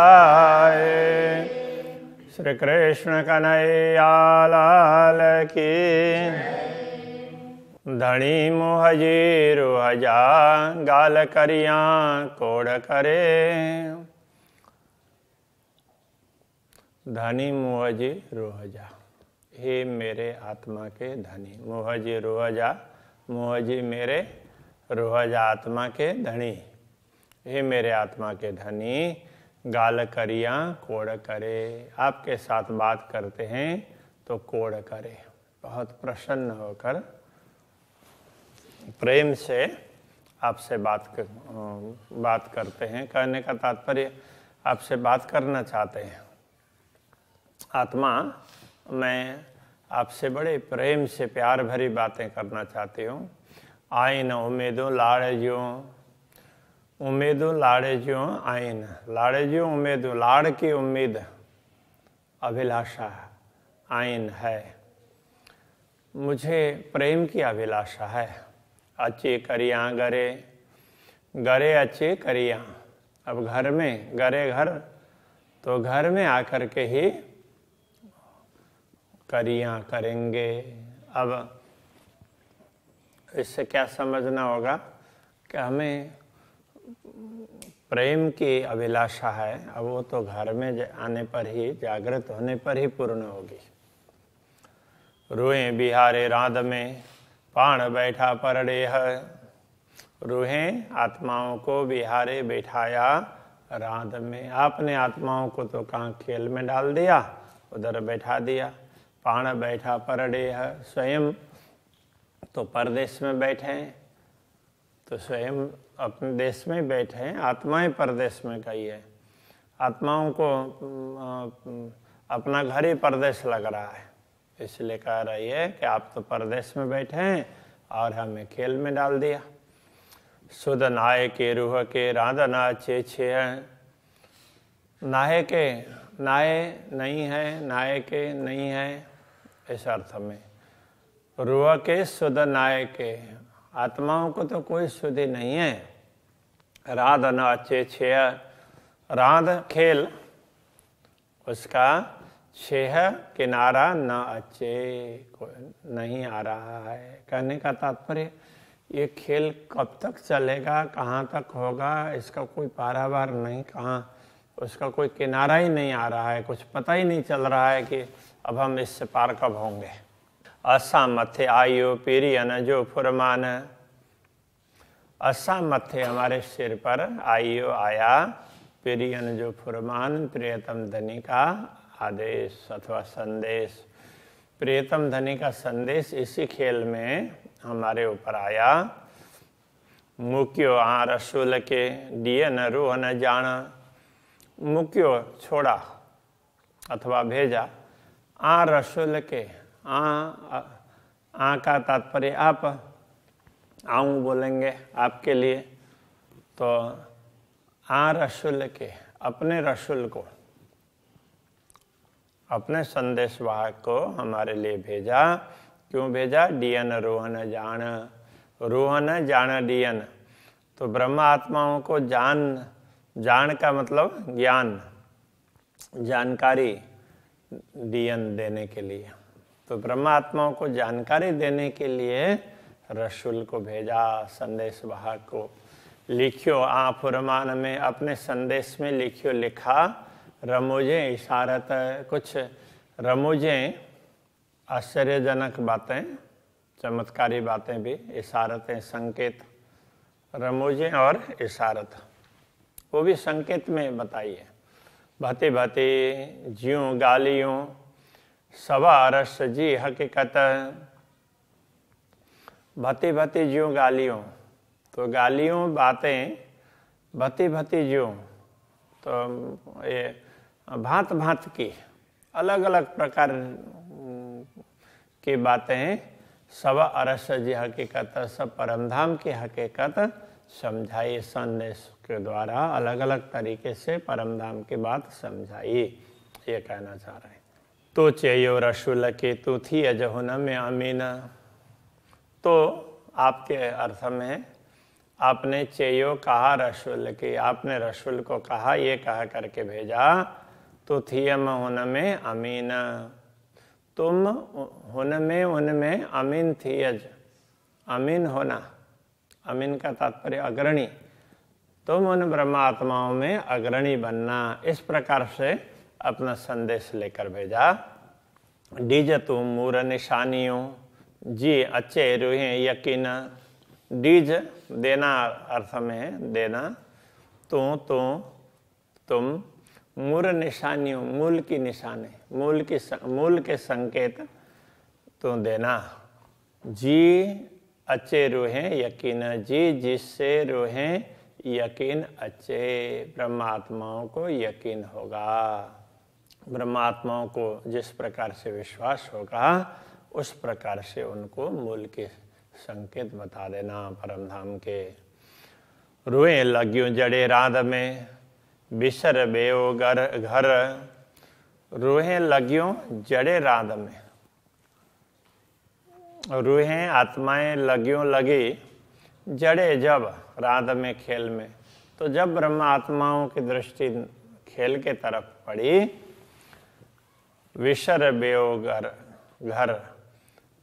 जाए श्री कृष्ण कन्हैया लाल की धनी मुहजी रुहजा गाल करिया कोड़ करे धनी मुहजी रोहजा हे मेरे आत्मा के धनी मुहजी रोहजा मुहजी मेरे रोहजा आत्मा के धनी हे मेरे आत्मा के धनी गाल करिया कोड़ करे आपके साथ बात करते हैं तो कोड़ करे बहुत प्रसन्न होकर प्रेम से आपसे बात कर, बात करते हैं कहने का तात्पर्य आपसे बात करना चाहते हैं आत्मा मैं आपसे बड़े प्रेम से प्यार भरी बातें करना चाहती हूँ आई न उम्मीदों लाड़ ज्यों उम्मीद लाड़े जो आइन लाड़े जो उम्मीद लाड़ की उम्मीद अभिलाषा आइन है मुझे प्रेम की अभिलाषा है अच्छे करिया गरे गरे अच्छे करिया अब घर में गरे घर तो घर में आकर के ही करिया करेंगे अब इससे क्या समझना होगा कि हमें प्रेम की अभिलाषा है अब वो तो घर में आने पर ही जागृत होने पर ही पूर्ण होगी रूहे बिहारे राध में पाण बैठा परडेह रूहे आत्माओं को बिहारे बैठाया राध में आपने आत्माओं को तो कहाँ खेल में डाल दिया उधर बैठा दिया पाण बैठा है स्वयं तो परदेश में बैठे हैं तो स्वयं अपने देश में बैठे हैं आत्माएं परदेश में कही है आत्माओं को अपना घर ही परदेश लग रहा है इसलिए कह रही है कि आप तो परदेश में बैठे हैं और हमें खेल में डाल दिया सुध नाये के रूह के राधा ना छे नाहे के नाये नहीं है नाये के नहीं है इस अर्थ में रूह के सुध नाये के आत्माओं को तो कोई शुद्धि नहीं है राध नाचे छेह राध खेल उसका छेह किनारा न अच्छे नहीं आ रहा है कहने का तात्पर्य ये खेल कब तक चलेगा कहाँ तक होगा इसका कोई पारावार नहीं कहाँ उसका कोई किनारा ही नहीं आ रहा है कुछ पता ही नहीं चल रहा है कि अब हम इससे पार कब होंगे असा मथे आयो પીરી जो फुरमान असा मथे हमारे सिर पर आयो आया पीरी जो फुरमान प्रियतम धनी का आदेश अथवा संदेश प्रियतम धनी का संदेश इसी खेल में हमारे ऊपर आया मुक्यो आ रसूल के दिए न रूह न जान मुक्यो छोड़ा अथवा भेजा आ रसूल के आ आ, आ का तात्पर्य आप आऊ बोलेंगे आपके लिए तो आ रसुल के अपने रसुल को अपने संदेशवाहक को हमारे लिए भेजा क्यों भेजा डीएन रोहन जान रोहन जान डीएन तो ब्रह्म आत्माओं को जान जान का मतलब ज्ञान जानकारी डीएन देने के लिए तो ब्रह्मात्माओं को जानकारी देने के लिए रसुल को भेजा संदेश वाहक को लिखियो आप रमान में अपने संदेश में लिखियो लिखा रमोजे इशारत कुछ रमोजे आश्चर्यजनक बातें चमत्कारी बातें भी इशारतें संकेत रमोजे और इशारत वो भी संकेत में बताइए भाती भाती ज्यों गालियों सवारस जी हकीकत भती जो गालियों तो गालियों बातें भती जो तो ये भांत भांत की अलग अलग प्रकार की बातें सब अरस जी हकीकत सब परमधाम की हकीकत समझाई संदेश के द्वारा अलग अलग तरीके से परमधाम की बात समझाई ये कहना चाह रहे हैं तो चेयो के तू थी अजहुन में अमीना तो आपके अर्थ में आपने चेयो कहा रसूल की आपने रसूल को कहा ये कहा करके भेजा तो थी हुन में अमीना तुम हुन में उनमें अमीन अज अमीन होना अमीन का तात्पर्य अग्रणी तुम उन ब्रह्मात्माओं में अग्रणी बनना इस प्रकार से अपना संदेश लेकर भेजा तुम मूर निशानियों जी अच्छे रूहें यकीन डीज देना अर्थ में देना तो तो तुम मूर निशानियों मूल की निशाने मूल की मूल के संकेत तो देना जी अच्छे रूहें यकीन जी जिससे रूहें यकीन अच्छे ब्रह्मात्माओं को यकीन होगा ब्रह्मात्माओं को जिस प्रकार से विश्वास होगा उस प्रकार से उनको मूल के संकेत बता देना परम धाम के रुए लग्यू जड़े राध में बिसर बेओ घर घर रूहें लग्यों जड़े राध में रूहें आत्माएं लग्यों लगी जड़े जब राध में खेल में तो जब ब्रह्म आत्माओं की दृष्टि खेल के तरफ पड़ी विशर बेओ घर घर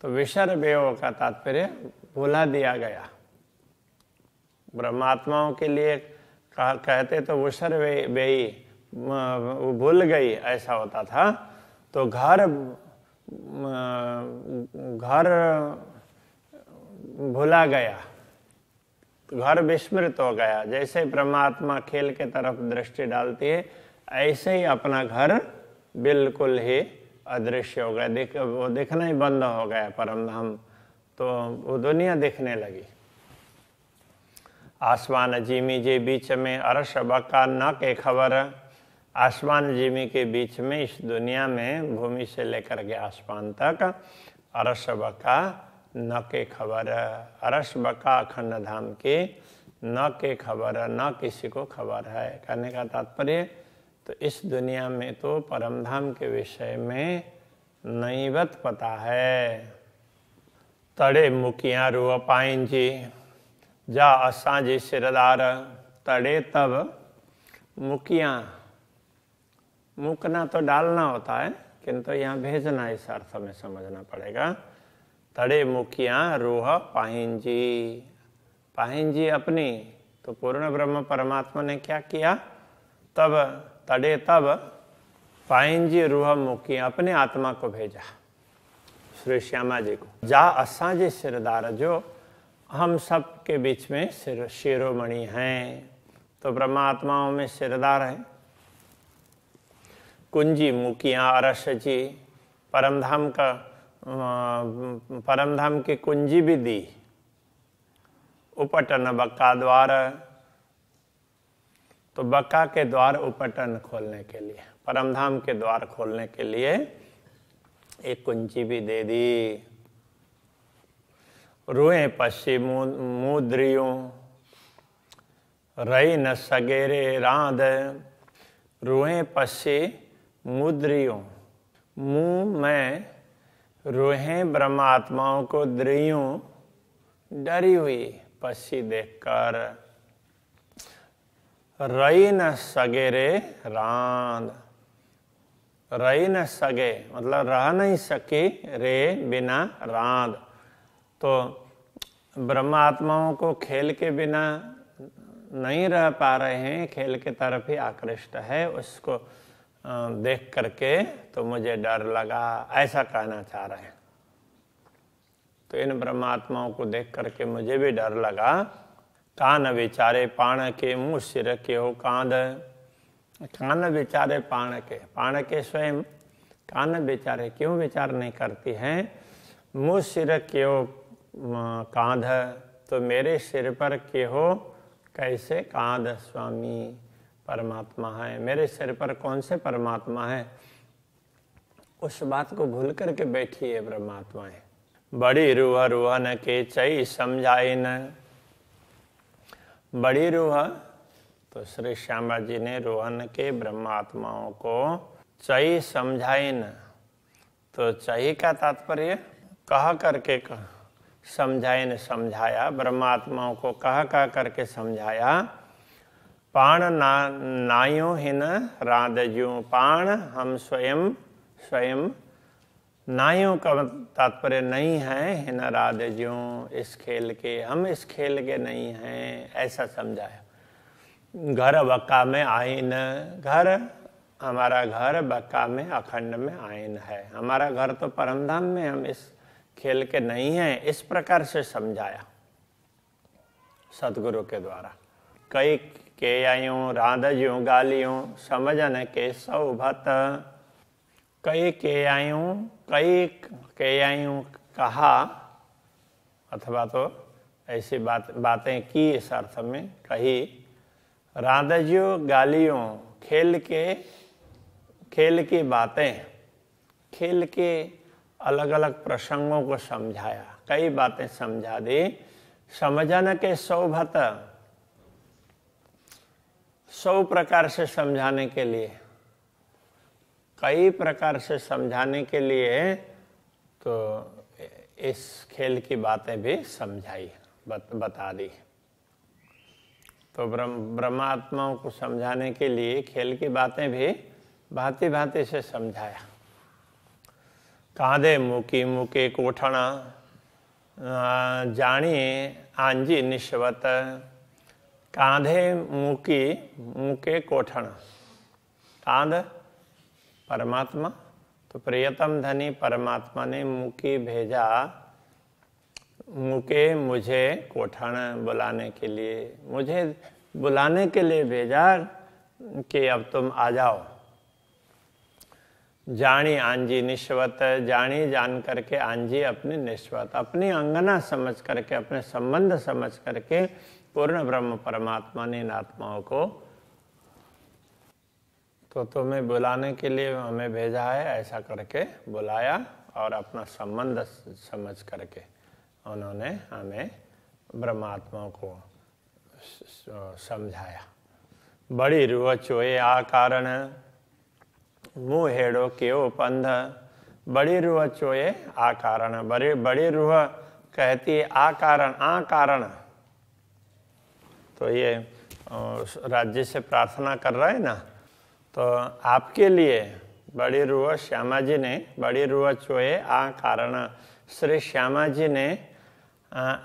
तो विशर बेओ का तात्पर्य भुला दिया गया ब्रह्मात्माओं के लिए कहते तो विशर बेई भूल गई ऐसा होता था तो घर घर भुला गया घर विस्मृत हो गया जैसे परमात्मा खेल के तरफ दृष्टि डालती है ऐसे ही अपना घर बिल्कुल ही अदृश्य हो गया देख वो देखना ही बंद हो गया परम धाम तो वो दुनिया देखने लगी आसमान जीमी जे बीच में अरश बका न के खबर आसमान जीमी के बीच में इस दुनिया में भूमि से लेकर के आसमान तक अरस बका न के खबर अरस बका अखंड धाम के न के खबर न किसी को खबर है कहने का तात्पर्य तो इस दुनिया में तो परमधाम के विषय में नैवत पता है तड़े मुखिया रु पाइन जी जा असा जी सिरदार तड़े तब मुखिया मुकना तो डालना होता है किंतु यहाँ भेजना इस अर्थ में समझना पड़ेगा तड़े मुखिया रोह पाहिन जी पाहिन जी अपनी तो पूर्ण ब्रह्म परमात्मा ने क्या किया तब तड़े तब जी रूह मुखी अपने आत्मा को भेजा श्री श्यामा जी को जा असाजे सिरदार जो हम सब के बीच में सिर शिरोमणि हैं तो परमात्माओं में सिरदार हैं कुंजी मुखिया अरस जी परमधाम का परमधाम की कुंजी भी दी उपटन बक्का द्वार तो बक्का के द्वार उपटन खोलने के लिए परमधाम के द्वार खोलने के लिए एक कुंजी भी दे दी रुए पश्चिम मुद्रियों रई न सगेरे राध रुए पश्चि मुद्रियों मुंह में रोहे ब्रह्मात्माओं को द्रियों डरी हुई पश्चि देखकर रई न सगे रे रांद रही न सगे मतलब रह नहीं सकी रे बिना रांद तो ब्रह्मात्माओं को खेल के बिना नहीं रह पा रहे हैं खेल के तरफ ही आकृष्ट है उसको देख करके तो मुझे डर लगा ऐसा कहना चाह रहे हैं तो इन ब्रह्मात्माओं को देख करके मुझे भी डर लगा कान वीचारे पाण खे मूं सिर कयो कांद कान बेचारे पाण के पाण के स्वयं कान बेचारे क्यों विचार नहीं करती हैं मुँह सिर क्यों कांध तो मेरे सिर पर हो कैसे कांध स्वामी परमात्मा है मेरे सिर पर कौन से परमात्मा है उस बात को भूल करके बैठी है परमात्मा है बड़ी रूह रूहन के चई समझाई न बड़ी रूह तो श्री श्यामा जी ने रोहन के ब्रह्मात्माओं को चई समझाई न तो चई का तात्पर्य कह करके कह समझाए न समझाया ब्रह्मात्माओं को कह कह करके समझाया पाण ना नायों न राधजू पाण हम स्वयं स्वयं नायों का तात्पर्य नहीं है हिनाराद जो इस खेल के हम इस खेल के नहीं हैं ऐसा समझाया घर बक्का में आयन घर हमारा घर बक्का में अखंड में आयन है हमारा घर तो परमधाम में हम इस खेल के नहीं हैं इस प्रकार से समझाया सदगुरु के द्वारा कई के आयो राधा ज्यों गालियों समझन के सौभत कई केयायों कई केयायों कहा अथवा तो ऐसी बात बातें की इस अर्थ में कही राधजो गालियों खेल के खेल की बातें खेल के अलग अलग प्रसंगों को समझाया कई बातें समझा दी समझन के सौभत सौ प्रकार से समझाने के लिए कई प्रकार से समझाने के लिए तो इस खेल की बातें भी समझाई बत, बता दी तो ब्रह्म ब्रह्मात्माओं को समझाने के लिए खेल की बातें भी भांति भांति से समझाया कांधे मुकी मुके कोठणा जानी आंजी निश्वत कांधे मुकी मुके कोठणा कांध परमात्मा तो प्रियतम धनी परमात्मा ने मुकी भेजा मुके मुझे कोठान बुलाने के लिए मुझे बुलाने के लिए भेजा कि अब तुम आ जाओ जानी आंजी निश्वत जानी जान करके आंजी अपनी निश्वत अपनी अंगना समझ करके अपने संबंध समझ करके पूर्ण ब्रह्म परमात्मा ने इन आत्माओं को तो तुम्हें बुलाने के लिए हमें भेजा है ऐसा करके बुलाया और अपना संबंध समझ करके उन्होंने हमें ब्रह्मात्मा को समझाया बड़ी चोए आ कारण मुँह हेड़ो ओ पंध बड़ी रूह चोए आ कारण बड़ी बड़ी रूह कहती है आ कारण आ कारण तो ये राज्य से प्रार्थना कर रहे हैं ना तो आपके लिए बड़ी रुआ श्यामा जी ने बड़ी रुआ चोए आ कारण श्री श्यामा जी ने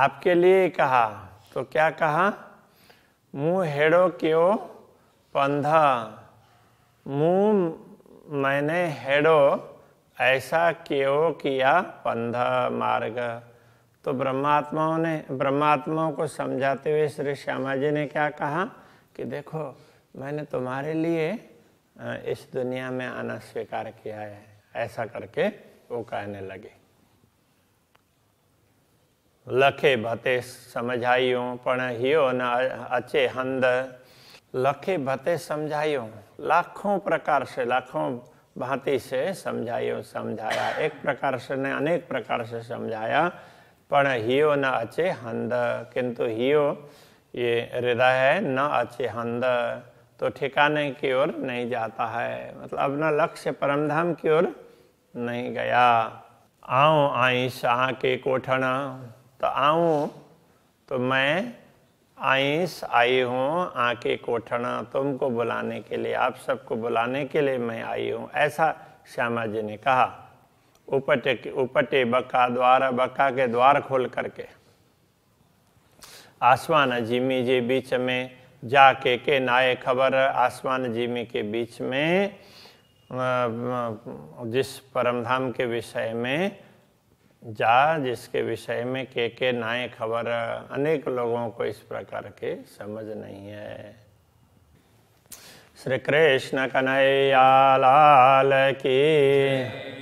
आपके लिए कहा तो क्या कहा मुँह हेड़ो क्यों पंधा मुँह मैंने हेड़ो ऐसा क्यों किया पंधा मार्ग तो ब्रह्मात्माओं ने ब्रह्मात्माओं को समझाते हुए श्री श्यामा जी ने क्या कहा कि देखो मैंने तुम्हारे लिए इस दुनिया में आना स्वीकार किया है ऐसा करके वो कहने लगे लखे भते समझाइयो पढ़ियो न अचे हंद लखे भते समझाइयो लाखों प्रकार से लाखों भांति से समझाइयो समझाया एक प्रकार से ने अनेक प्रकार से समझाया पण हियो न अचे हंद किंतु हियो ये हृदय है न अचे हंद तो ठिकाने की ओर नहीं जाता है मतलब अपना लक्ष्य परमधाम की ओर नहीं गया आओ आई शाह के कोठना तो आओ तो मैं आईस आई हूँ आके कोठना तुमको बुलाने के लिए आप सबको बुलाने के लिए मैं आई हूँ ऐसा श्यामा जी ने कहा उपटे उपटे बक्का द्वारा बक्का के द्वार खोल करके आसमान जिमी जी बीच में जाके के नाये खबर आसमान जीमी के बीच में जिस परमधाम के विषय में जा जिसके विषय में के के नाये खबर अनेक लोगों को इस प्रकार के समझ नहीं है श्री कृष्ण कन्हैया लाल की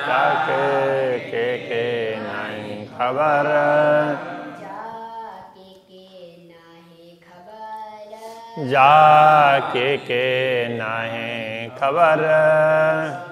जाके के के नहीं खबर जा के के नहीं खबर